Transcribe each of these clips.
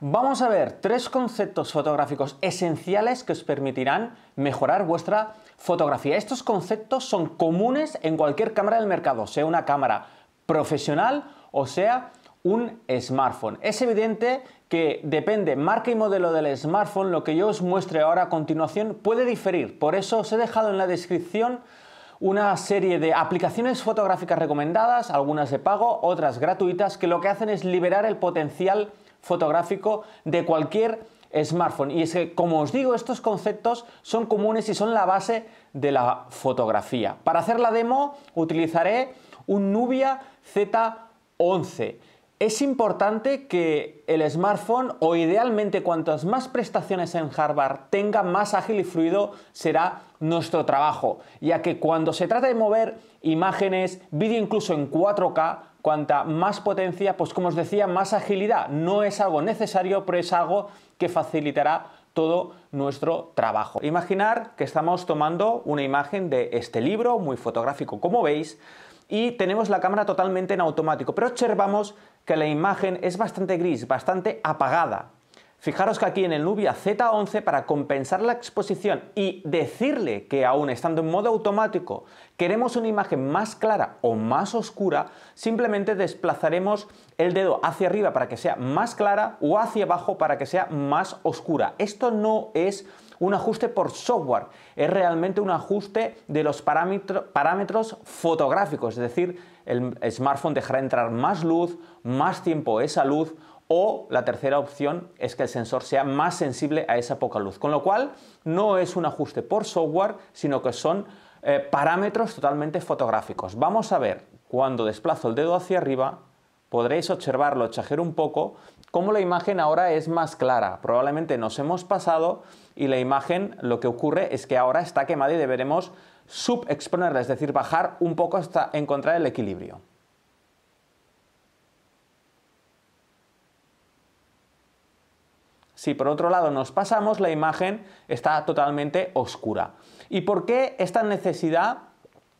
Vamos a ver tres conceptos fotográficos esenciales que os permitirán mejorar vuestra fotografía. Estos conceptos son comunes en cualquier cámara del mercado, sea una cámara profesional o sea un smartphone. Es evidente que depende marca y modelo del smartphone, lo que yo os muestre ahora a continuación puede diferir. Por eso os he dejado en la descripción una serie de aplicaciones fotográficas recomendadas, algunas de pago, otras gratuitas, que lo que hacen es liberar el potencial fotográfico de cualquier smartphone. Y es que, como os digo, estos conceptos son comunes y son la base de la fotografía. Para hacer la demo utilizaré un Nubia Z11. Es importante que el smartphone o idealmente cuantas más prestaciones en hardware tenga, más ágil y fluido será nuestro trabajo, ya que cuando se trata de mover imágenes, vídeo incluso en 4K, cuanta más potencia, pues como os decía, más agilidad. No es algo necesario, pero es algo que facilitará todo nuestro trabajo. Imaginar que estamos tomando una imagen de este libro, muy fotográfico como veis, y tenemos la cámara totalmente en automático, pero observamos que la imagen es bastante gris, bastante apagada. Fijaros que aquí en el Nubia Z11, para compensar la exposición y decirle que aún estando en modo automático queremos una imagen más clara o más oscura, simplemente desplazaremos el dedo hacia arriba para que sea más clara o hacia abajo para que sea más oscura. Esto no es un ajuste por software, es realmente un ajuste de los parámetros fotográficos, es decir, el smartphone dejará entrar más luz, más tiempo esa luz o la tercera opción es que el sensor sea más sensible a esa poca luz. Con lo cual, no es un ajuste por software, sino que son eh, parámetros totalmente fotográficos. Vamos a ver, cuando desplazo el dedo hacia arriba, podréis observarlo, chajer un poco, cómo la imagen ahora es más clara. Probablemente nos hemos pasado y la imagen lo que ocurre es que ahora está quemada y deberemos subexponerla, es decir, bajar un poco hasta encontrar el equilibrio. Si por otro lado nos pasamos, la imagen está totalmente oscura. ¿Y por qué esta necesidad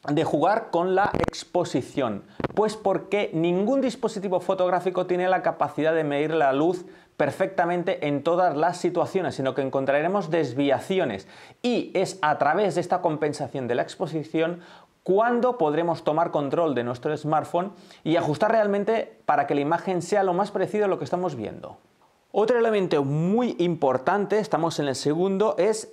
de jugar con la exposición? Pues porque ningún dispositivo fotográfico tiene la capacidad de medir la luz perfectamente en todas las situaciones, sino que encontraremos desviaciones y es a través de esta compensación de la exposición cuando podremos tomar control de nuestro smartphone y ajustar realmente para que la imagen sea lo más parecido a lo que estamos viendo. Otro elemento muy importante, estamos en el segundo, es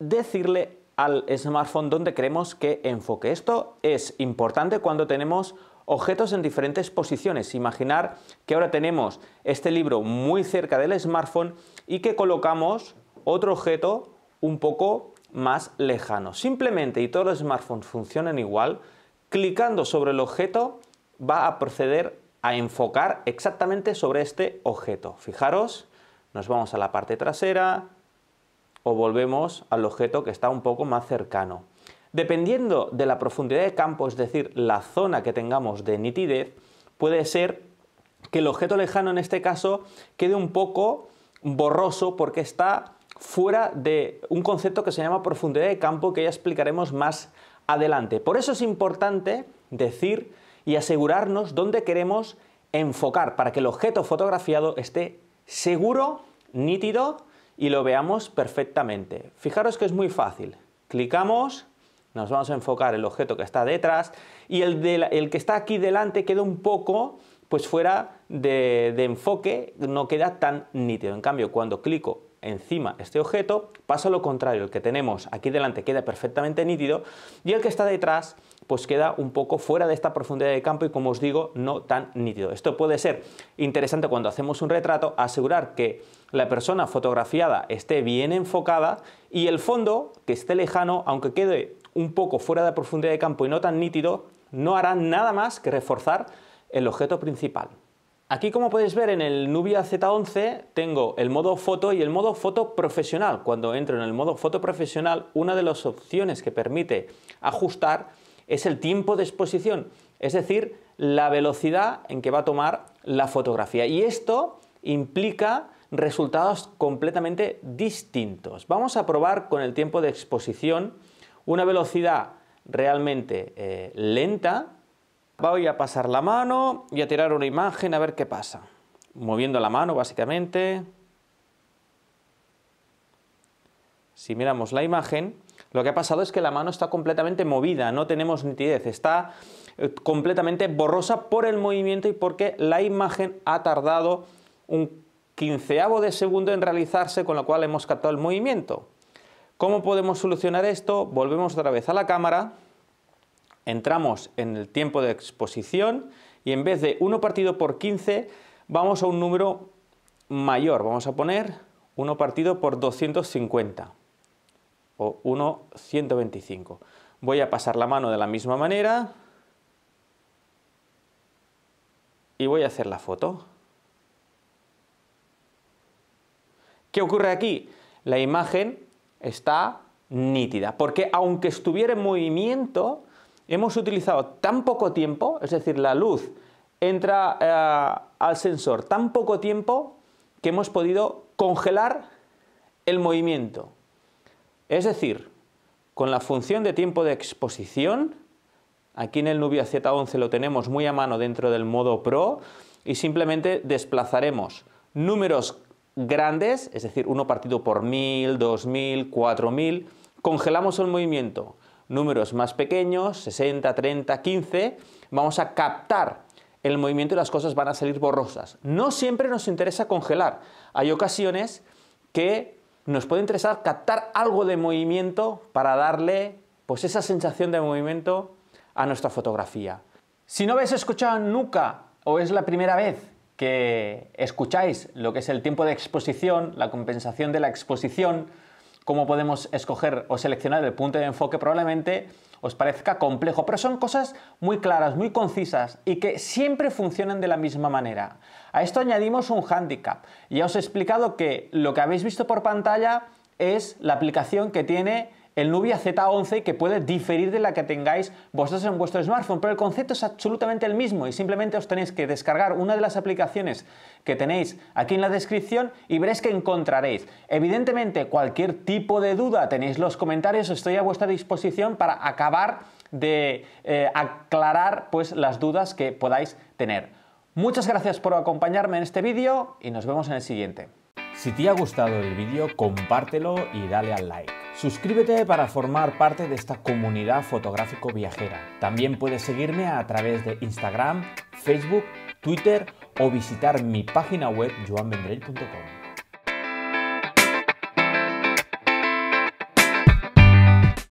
decirle al smartphone dónde queremos que enfoque. Esto es importante cuando tenemos objetos en diferentes posiciones. Imaginar que ahora tenemos este libro muy cerca del smartphone y que colocamos otro objeto un poco más lejano. Simplemente, y todos los smartphones funcionan igual, clicando sobre el objeto va a proceder a enfocar exactamente sobre este objeto. Fijaros, nos vamos a la parte trasera o volvemos al objeto que está un poco más cercano. Dependiendo de la profundidad de campo, es decir, la zona que tengamos de nitidez, puede ser que el objeto lejano en este caso quede un poco borroso porque está fuera de un concepto que se llama profundidad de campo que ya explicaremos más adelante. Por eso es importante decir y asegurarnos dónde queremos enfocar para que el objeto fotografiado esté seguro, nítido y lo veamos perfectamente. Fijaros que es muy fácil. Clicamos, nos vamos a enfocar el objeto que está detrás y el, el que está aquí delante queda un poco pues fuera de, de enfoque, no queda tan nítido. En cambio, cuando clico encima este objeto, pasa lo contrario, el que tenemos aquí delante queda perfectamente nítido y el que está detrás pues queda un poco fuera de esta profundidad de campo y como os digo, no tan nítido. Esto puede ser interesante cuando hacemos un retrato, asegurar que la persona fotografiada esté bien enfocada y el fondo, que esté lejano, aunque quede un poco fuera de profundidad de campo y no tan nítido, no hará nada más que reforzar el objeto principal. Aquí como podéis ver en el Nubia Z11 tengo el modo foto y el modo foto profesional. Cuando entro en el modo foto profesional, una de las opciones que permite ajustar es el tiempo de exposición, es decir, la velocidad en que va a tomar la fotografía. Y esto implica resultados completamente distintos. Vamos a probar con el tiempo de exposición una velocidad realmente eh, lenta. Voy a pasar la mano y a tirar una imagen a ver qué pasa. Moviendo la mano básicamente. Si miramos la imagen, lo que ha pasado es que la mano está completamente movida, no tenemos nitidez, está eh, completamente borrosa por el movimiento y porque la imagen ha tardado un quinceavo de segundo en realizarse, con lo cual hemos captado el movimiento. ¿Cómo podemos solucionar esto? Volvemos otra vez a la cámara, entramos en el tiempo de exposición y en vez de 1 partido por 15 vamos a un número mayor, vamos a poner 1 partido por 250 o 1,125. Voy a pasar la mano de la misma manera y voy a hacer la foto. ¿Qué ocurre aquí? La imagen está nítida, porque aunque estuviera en movimiento, hemos utilizado tan poco tiempo, es decir, la luz entra eh, al sensor tan poco tiempo que hemos podido congelar el movimiento. Es decir, con la función de tiempo de exposición, aquí en el Nubia Z11 lo tenemos muy a mano dentro del modo Pro, y simplemente desplazaremos números grandes, es decir, uno partido por 1000, 2000, 4000, congelamos el movimiento. Números más pequeños, 60, 30, 15, vamos a captar el movimiento y las cosas van a salir borrosas. No siempre nos interesa congelar. Hay ocasiones que nos puede interesar captar algo de movimiento para darle pues esa sensación de movimiento a nuestra fotografía. Si no habéis escuchado nunca o es la primera vez que escucháis lo que es el tiempo de exposición, la compensación de la exposición, cómo podemos escoger o seleccionar el punto de enfoque probablemente os parezca complejo, pero son cosas muy claras, muy concisas y que siempre funcionan de la misma manera. A esto añadimos un handicap. Ya os he explicado que lo que habéis visto por pantalla es la aplicación que tiene el Nubia Z11 que puede diferir de la que tengáis vosotros en vuestro smartphone, pero el concepto es absolutamente el mismo y simplemente os tenéis que descargar una de las aplicaciones que tenéis aquí en la descripción y veréis que encontraréis. Evidentemente, cualquier tipo de duda tenéis los comentarios, estoy a vuestra disposición para acabar de eh, aclarar pues las dudas que podáis tener. Muchas gracias por acompañarme en este vídeo y nos vemos en el siguiente. Si te ha gustado el vídeo, compártelo y dale al like. Suscríbete para formar parte de esta comunidad fotográfico viajera. También puedes seguirme a través de Instagram, Facebook, Twitter o visitar mi página web joanvendrell.com.